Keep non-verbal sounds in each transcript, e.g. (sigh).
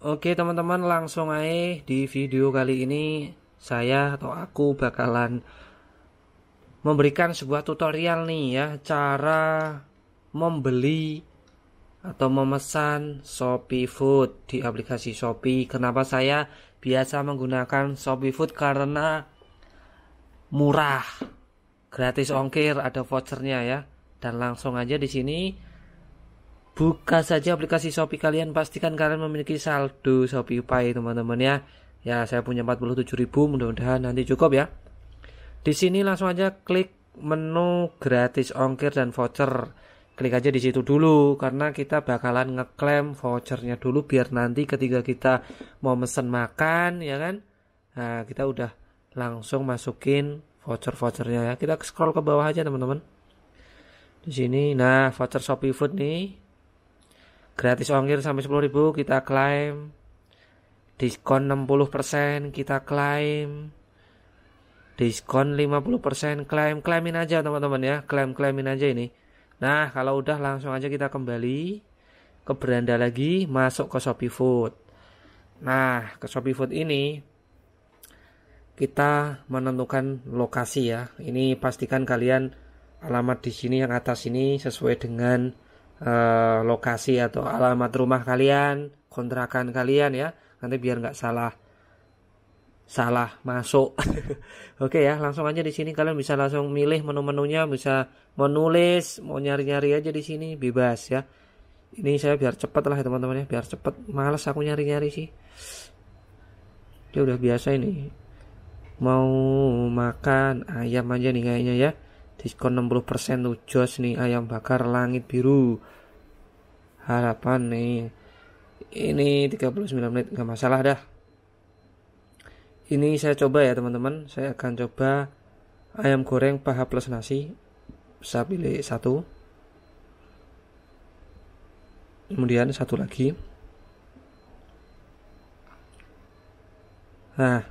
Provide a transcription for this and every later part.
Oke teman-teman langsung aja di video kali ini saya atau aku bakalan memberikan sebuah tutorial nih ya cara membeli atau memesan Shopee Food di aplikasi Shopee. Kenapa saya biasa menggunakan Shopee Food karena murah, gratis ongkir, ada vouchernya ya. Dan langsung aja di sini Buka saja aplikasi Shopee kalian, pastikan kalian memiliki saldo Shopee Pay teman-teman ya. Ya, saya punya 47.000, mudah-mudahan nanti cukup ya. Di sini langsung aja klik menu gratis ongkir dan voucher. Klik aja di situ dulu karena kita bakalan ngeklaim vouchernya dulu biar nanti ketika kita mau mesen makan ya kan. Nah, kita udah langsung masukin voucher-vouchernya ya. Kita scroll ke bawah aja teman-teman. Di sini nah voucher Shopee Food nih gratis ongkir sampai 10.000 kita klaim diskon 60% kita klaim diskon 50% klaim klaimin aja teman-teman ya klaim klaimin aja ini nah kalau udah langsung aja kita kembali ke beranda lagi masuk ke Shopee Food nah ke Shopee Food ini kita menentukan lokasi ya ini pastikan kalian alamat di sini yang atas ini sesuai dengan eh, lokasi atau alamat rumah kalian, kontrakan kalian ya. Nanti biar nggak salah salah masuk. (laughs) Oke ya, langsung aja di sini kalian bisa langsung milih menu-menunya, bisa menulis, mau nyari-nyari aja di sini bebas ya. Ini saya biar cepat lah ya teman-teman ya, biar cepat. Males aku nyari-nyari sih. Dia udah biasa ini. Mau makan ayam aja nih kayaknya ya diskon 60% tuh jos nih ayam bakar langit biru harapan nih ini 39 menit nggak masalah dah ini saya coba ya teman-teman saya akan coba ayam goreng paha plus nasi saya pilih satu kemudian satu lagi nah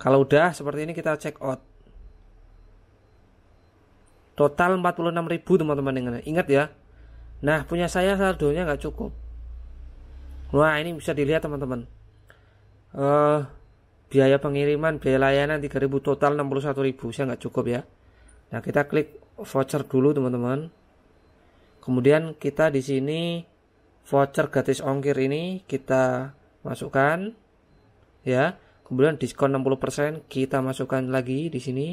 kalau udah seperti ini kita check out total 46000 teman-teman dengan ingat ya nah punya saya saldonya nggak cukup wah ini bisa dilihat teman-teman uh, biaya pengiriman biaya layanan 3000 total 61000 saya nggak cukup ya nah kita klik voucher dulu teman-teman kemudian kita di sini voucher gratis ongkir ini kita masukkan ya kemudian diskon 60% kita masukkan lagi di sini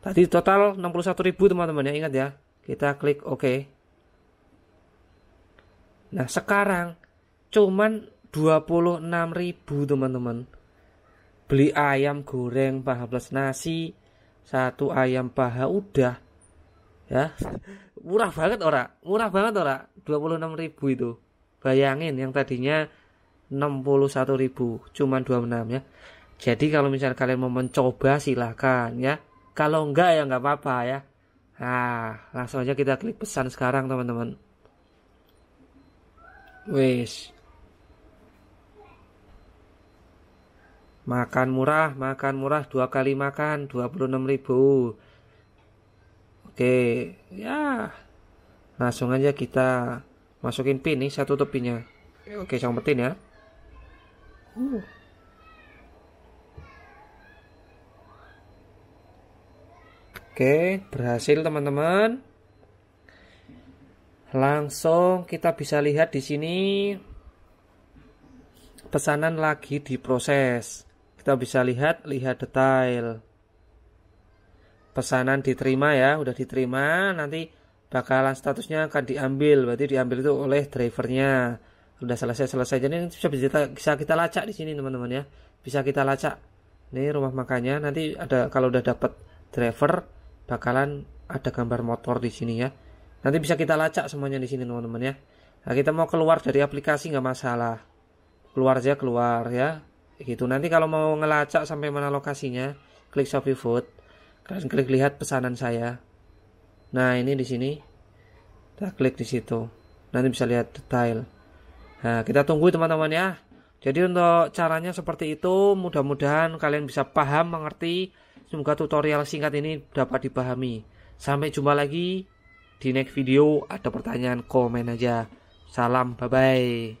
Tadi total 61.000 teman-teman ya, ingat ya. Kita klik OK. Nah, sekarang cuman 26.000 teman-teman. Beli ayam goreng paha plus nasi, satu ayam paha udah. Ya. Murah banget ora? Murah banget ora? 26.000 itu. Bayangin yang tadinya 61.000, cuman 26 ya. Jadi kalau misalnya kalian mau mencoba silahkan ya kalau enggak ya enggak apa-apa ya. Nah, langsung aja kita klik pesan sekarang teman-teman. Wes. Makan murah, makan murah dua kali makan 26.000. Oke, ya. Langsung aja kita masukin pin nih satu tepinya. Oke, sampetin ya. Uh. Oke, berhasil teman-teman. Langsung kita bisa lihat di sini pesanan lagi diproses. Kita bisa lihat lihat detail. Pesanan diterima ya, udah diterima, nanti bakalan statusnya akan diambil, berarti diambil itu oleh drivernya. Udah selesai-selesai. Jadi bisa kita, bisa kita lacak di sini teman-teman ya. Bisa kita lacak. Ini rumah makannya nanti ada kalau udah dapat driver bakalan ada gambar motor di sini ya. Nanti bisa kita lacak semuanya di sini teman-teman ya. Nah, kita mau keluar dari aplikasi nggak masalah. Keluar aja keluar ya. Gitu. Nanti kalau mau ngelacak sampai mana lokasinya, klik Shopee Food. Kalian klik lihat pesanan saya. Nah, ini di sini. Kita klik di situ. Nanti bisa lihat detail. Nah, kita tunggu teman-teman ya. Jadi untuk caranya seperti itu, mudah-mudahan kalian bisa paham, mengerti Semoga tutorial singkat ini dapat dipahami. Sampai jumpa lagi di next video. Ada pertanyaan komen aja. Salam, bye-bye.